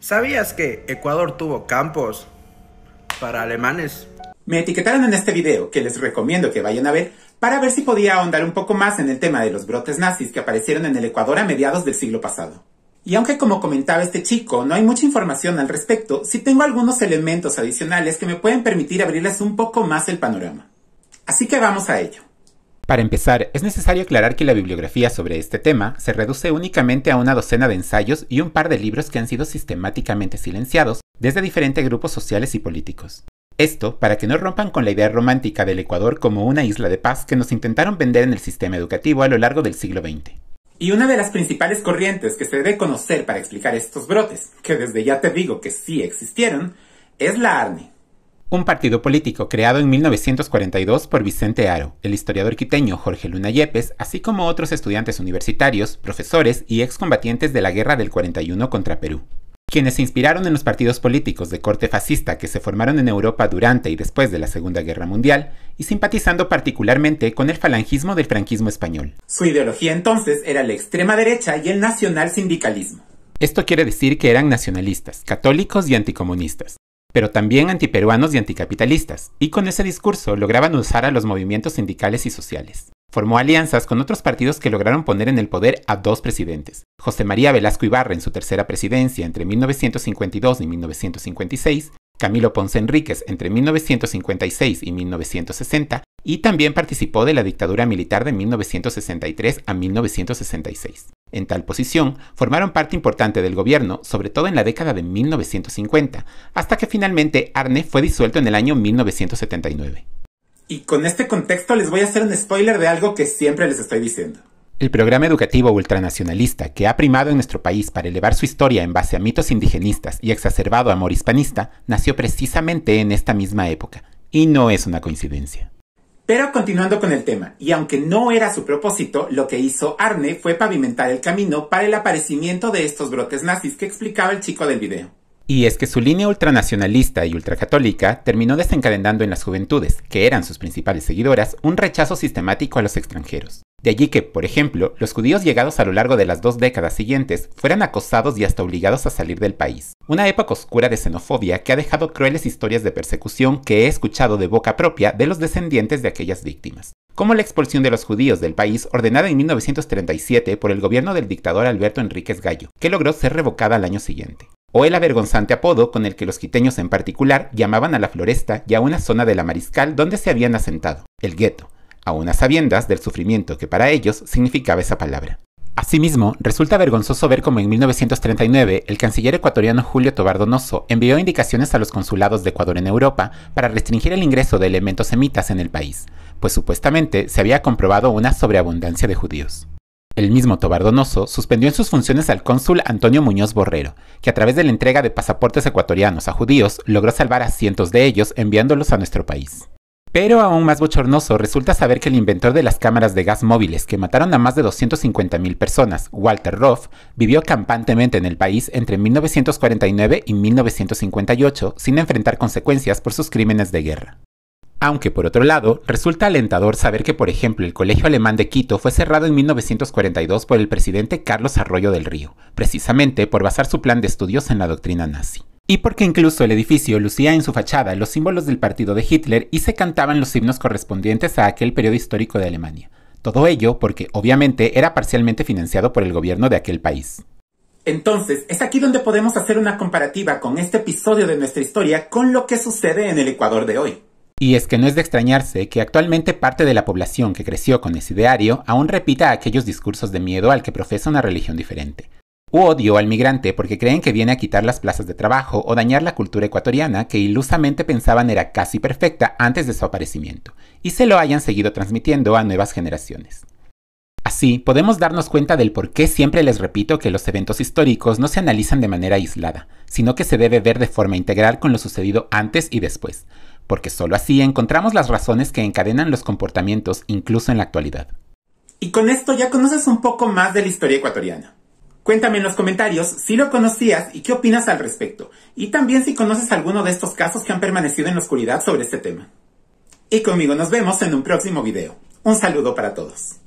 ¿Sabías que Ecuador tuvo campos para alemanes? Me etiquetaron en este video, que les recomiendo que vayan a ver, para ver si podía ahondar un poco más en el tema de los brotes nazis que aparecieron en el Ecuador a mediados del siglo pasado. Y aunque como comentaba este chico, no hay mucha información al respecto, sí tengo algunos elementos adicionales que me pueden permitir abrirles un poco más el panorama. Así que vamos a ello. Para empezar, es necesario aclarar que la bibliografía sobre este tema se reduce únicamente a una docena de ensayos y un par de libros que han sido sistemáticamente silenciados desde diferentes grupos sociales y políticos. Esto para que no rompan con la idea romántica del Ecuador como una isla de paz que nos intentaron vender en el sistema educativo a lo largo del siglo XX. Y una de las principales corrientes que se debe conocer para explicar estos brotes, que desde ya te digo que sí existieron, es la ARNE, un partido político creado en 1942 por Vicente Aro, el historiador quiteño Jorge Luna Yepes, así como otros estudiantes universitarios, profesores y excombatientes de la Guerra del 41 contra Perú. Quienes se inspiraron en los partidos políticos de corte fascista que se formaron en Europa durante y después de la Segunda Guerra Mundial, y simpatizando particularmente con el falangismo del franquismo español. Su ideología entonces era la extrema derecha y el nacional sindicalismo. Esto quiere decir que eran nacionalistas, católicos y anticomunistas pero también antiperuanos y anticapitalistas, y con ese discurso lograban usar a los movimientos sindicales y sociales. Formó alianzas con otros partidos que lograron poner en el poder a dos presidentes, José María Velasco Ibarra en su tercera presidencia entre 1952 y 1956, Camilo Ponce Enríquez entre 1956 y 1960, y también participó de la dictadura militar de 1963 a 1966. En tal posición, formaron parte importante del gobierno, sobre todo en la década de 1950, hasta que finalmente Arne fue disuelto en el año 1979. Y con este contexto les voy a hacer un spoiler de algo que siempre les estoy diciendo. El programa educativo ultranacionalista que ha primado en nuestro país para elevar su historia en base a mitos indigenistas y exacerbado amor hispanista nació precisamente en esta misma época, y no es una coincidencia. Pero continuando con el tema, y aunque no era su propósito, lo que hizo Arne fue pavimentar el camino para el aparecimiento de estos brotes nazis que explicaba el chico del video. Y es que su línea ultranacionalista y ultracatólica terminó desencadenando en las juventudes, que eran sus principales seguidoras, un rechazo sistemático a los extranjeros. De allí que, por ejemplo, los judíos llegados a lo largo de las dos décadas siguientes fueran acosados y hasta obligados a salir del país. Una época oscura de xenofobia que ha dejado crueles historias de persecución que he escuchado de boca propia de los descendientes de aquellas víctimas. Como la expulsión de los judíos del país ordenada en 1937 por el gobierno del dictador Alberto Enríquez Gallo, que logró ser revocada al año siguiente o el avergonzante apodo con el que los quiteños en particular llamaban a la floresta y a una zona de la mariscal donde se habían asentado, el gueto, unas sabiendas del sufrimiento que para ellos significaba esa palabra. Asimismo, resulta vergonzoso ver cómo en 1939 el canciller ecuatoriano Julio Tobar Donoso envió indicaciones a los consulados de Ecuador en Europa para restringir el ingreso de elementos semitas en el país, pues supuestamente se había comprobado una sobreabundancia de judíos. El mismo Tobar Donoso suspendió en sus funciones al cónsul Antonio Muñoz Borrero, que a través de la entrega de pasaportes ecuatorianos a judíos logró salvar a cientos de ellos enviándolos a nuestro país. Pero aún más bochornoso resulta saber que el inventor de las cámaras de gas móviles que mataron a más de 250.000 personas, Walter Roth, vivió campantemente en el país entre 1949 y 1958 sin enfrentar consecuencias por sus crímenes de guerra. Aunque por otro lado, resulta alentador saber que por ejemplo el Colegio Alemán de Quito fue cerrado en 1942 por el presidente Carlos Arroyo del Río, precisamente por basar su plan de estudios en la doctrina nazi y porque incluso el edificio lucía en su fachada los símbolos del partido de Hitler y se cantaban los himnos correspondientes a aquel periodo histórico de Alemania. Todo ello porque obviamente era parcialmente financiado por el gobierno de aquel país. Entonces, es aquí donde podemos hacer una comparativa con este episodio de nuestra historia con lo que sucede en el Ecuador de hoy. Y es que no es de extrañarse que actualmente parte de la población que creció con ese ideario aún repita aquellos discursos de miedo al que profesa una religión diferente u odio al migrante porque creen que viene a quitar las plazas de trabajo o dañar la cultura ecuatoriana que ilusamente pensaban era casi perfecta antes de su aparecimiento, y se lo hayan seguido transmitiendo a nuevas generaciones. Así, podemos darnos cuenta del por qué siempre les repito que los eventos históricos no se analizan de manera aislada, sino que se debe ver de forma integral con lo sucedido antes y después, porque sólo así encontramos las razones que encadenan los comportamientos incluso en la actualidad. Y con esto ya conoces un poco más de la historia ecuatoriana. Cuéntame en los comentarios si lo conocías y qué opinas al respecto, y también si conoces alguno de estos casos que han permanecido en la oscuridad sobre este tema. Y conmigo nos vemos en un próximo video. Un saludo para todos.